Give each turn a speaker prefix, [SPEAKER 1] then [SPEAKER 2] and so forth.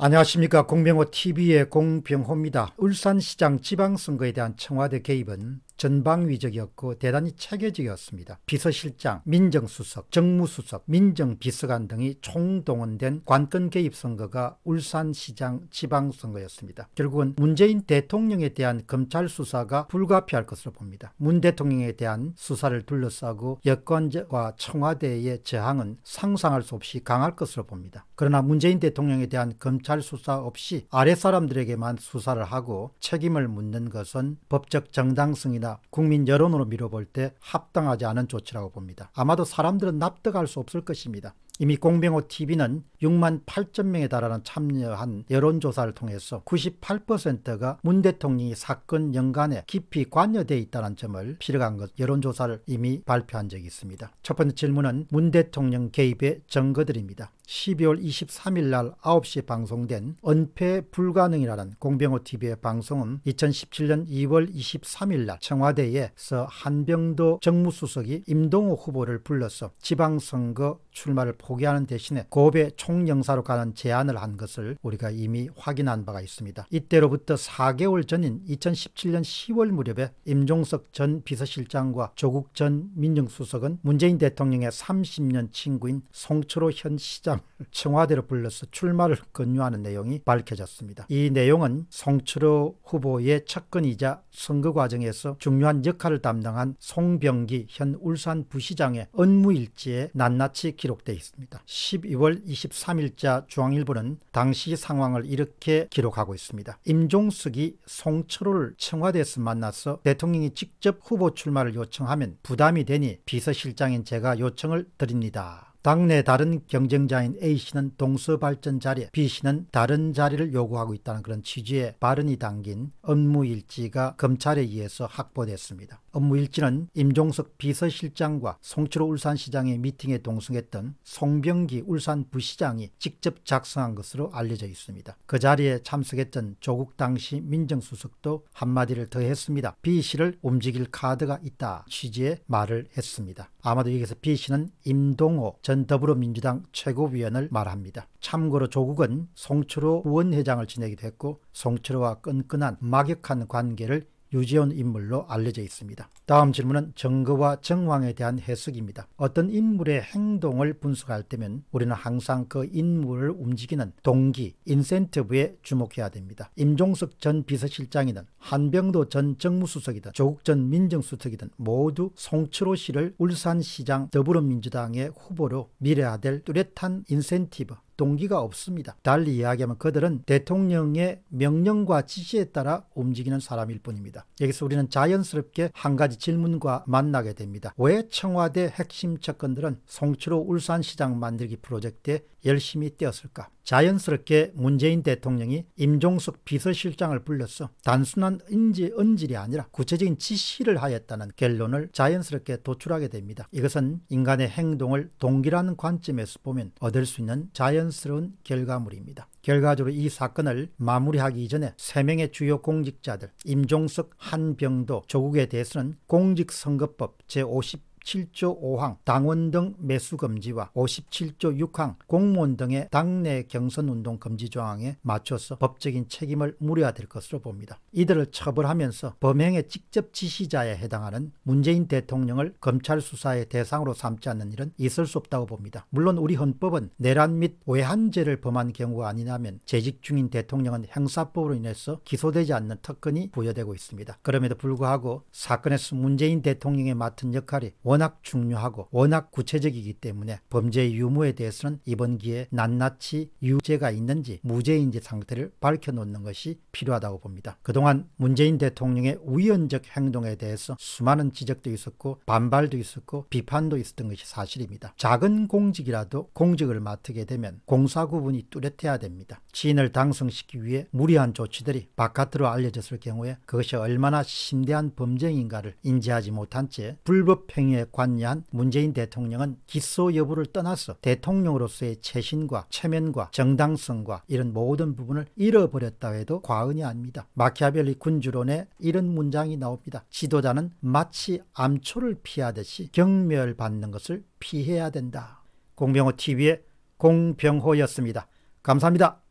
[SPEAKER 1] 안녕하십니까 공병호 TV의 공병호입니다. 울산시장 지방선거에 대한 청와대 개입은 전방위적이었고 대단히 체계적이었습니다. 비서실장, 민정수석, 정무수석, 민정비서관 등이 총동원된 관건 개입 선거가 울산시장 지방선거였습니다. 결국은 문재인 대통령에 대한 검찰 수사가 불가피할 것으로 봅니다. 문 대통령에 대한 수사를 둘러싸고 여권과 청와대의 저항은 상상할 수 없이 강할 것으로 봅니다. 그러나 문재인 대통령에 대한 검찰 수사 없이 아랫사람들에게만 수사를 하고 책임을 묻는 것은 법적 정당성이나 조치나 국민 여론으로 미뤄볼 때 합당하지 않은 조치라고 봅니다. 아마도 사람들은 납득할 수 없을 것입니다. 이미 공병호 TV는 6만 8천 명에 달하는 참여한 여론조사를 통해서 98%가 문 대통령이 사건 연관에 깊이 관여돼 있다는 점을 필요한 것 여론조사를 이미 발표한 적이 있습니다. 첫 번째 질문은 문 대통령 개입의 증거들입니다. 12월 23일 날 9시 방송된 은폐 불가능이라는 공병호TV의 방송은 2017년 2월 23일 날 청와대에서 한병도 정무수석이 임동호 후보를 불러서 지방선거 출마를 포기하는 대신에 고배 총영사로 가는 제안을 한 것을 우리가 이미 확인한 바가 있습니다. 이때로부터 4개월 전인 2017년 10월 무렵에 임종석 전 비서실장과 조국 전 민정수석은 문재인 대통령의 30년 친구인 송철호 현 시장 것처럼 청와대로 불러서 출마를 권유하는 내용이 밝혀졌습니다. 이 내용은 송철호 후보의 측근이자 선거 과정에서 중요한 역할을 담당한 송병기 현 울산 부시장의 업무일지에 낱낱이 기록되어 있습니다. 12월 23일자 중앙일보는 당시 상황을 이렇게 기록하고 있습니다. 임종석이 송철호를 청와대에서 만나서 대통령이 직접 후보 출마를 요청하면 부담이 되니 비서실장인 제가 요청을 드립니다. 당내 다른 경쟁자인 A씨는 동서발전 자리에 B씨는 다른 자리를 요구하고 있다는 그런 취지의 발언이 담긴 업무일지가 검찰에 의해서 확보됐습니다. 업무일지는 임종석 비서실장과 송철호 울산시장의 미팅에 동승했던 송병기 울산 부시장이 직접 작성한 것으로 알려져 있습니다. 그 자리에 참석했던 조국 당시 민정수석도 한마디를 더했습니다. B씨를 움직일 카드가 있다 취지의 말을 했습니다. 아마도 여기서 B씨는 임동호 전 더불어민주당 최고위원을 말합니다. 참고로 조국은 송철호 원회장을 지내기도 했고 송철호와 끈끈한 막역한 관계를 유지온 인물로 알려져 있습니다. 다음 질문은 정거와 정왕에 대한 해석입니다. 어떤 인물의 행동을 분석할 때면 우리는 항상 그 인물을 움직이는 동기, 인센티브에 주목해야 됩니다. 임종석 전 비서실장이든 한병도 전 정무수석이든 조국 전 민정수석이든 모두 송철호 씨를 울산시장 더불어민주당의 후보로 밀어야 될 뚜렷한 인센티브, 동기가 없습니다. 달리 이야기하면 그들은 대통령의 명령과 지시에 따라 움직이는 사람일 뿐입니다. 여기서 우리는 자연스럽게 한 가지 질문과 만나게 됩니다. 왜 청와대 핵심 측근들은 송추로 울산시장 만들기 프로젝트에 열심히 뛰었을까? 자연스럽게 문재인 대통령이 임종석 비서실장을 불렀어 단순한 은지 은질이 아니라 구체적인 지시를 하였다는 결론을 자연스럽게 도출하게 됩니다. 이것은 인간의 행동을 동기라는 관점에서 보면 얻을 수 있는 자연스러운 결과물입니다. 결과적으로 이 사건을 마무리하기 이전에 3명의 주요 공직자들 임종석, 한병도, 조국에 대해서는 공직선거법 제50 57조 5항 당원 등 매수 금지와 57조 6항 공무원 등의 당내 경선운동 금지 조항에 맞춰서 법적인 책임을 물어야 될 것으로 봅니다. 이들을 처벌하면서 범행의 직접 지시자에 해당하는 문재인 대통령을 검찰 수사의 대상으로 삼지 않는 일은 있을 수 없다고 봅니다. 물론 우리 헌법은 내란 및 외환죄를 범한 경우가 아니라면 재직 중인 대통령은 형사법으로 인해서 기소되지 않는 특권이 부여되고 있습니다. 그럼에도 불구하고 사건에서 문재인 대통령이 맡은 역할이 원 워낙 중요하고 워낙 구체적이기 때문에 범죄 의 유무에 대해서는 이번 기회에 낱낱이 유죄가 있는지 무죄인지 상태를 밝혀놓는 것이 필요하다고 봅니다. 그동안 문재인 대통령의 우연적 행동에 대해서 수많은 지적도 있었고 반발도 있었고 비판도 있었던 것이 사실입니다. 작은 공직이라도 공직을 맡게 되면 공사구분이 뚜렷해야 됩니다. 지인을 당선시키기 위해 무리한 조치들이 바깥으로 알려졌을 경우에 그것이 얼마나 심대한 범죄인가를 인지하지 못한 채 불법 행위에 사에 관여한 문재인 대통령은 기소 여부를 떠나서 대통령으로서의 체신과 체면과 정당성과 이런 모든 부분을 잃어버렸다 해도 과언이 아닙니다. 마키아벨리 군주론에 이런 문장이 나옵니다. 지도자는 마치 암초를 피하듯이 경멸받는 것을 피해야 된다. 공병호 TV의 공병호였습니다. 감사합니다.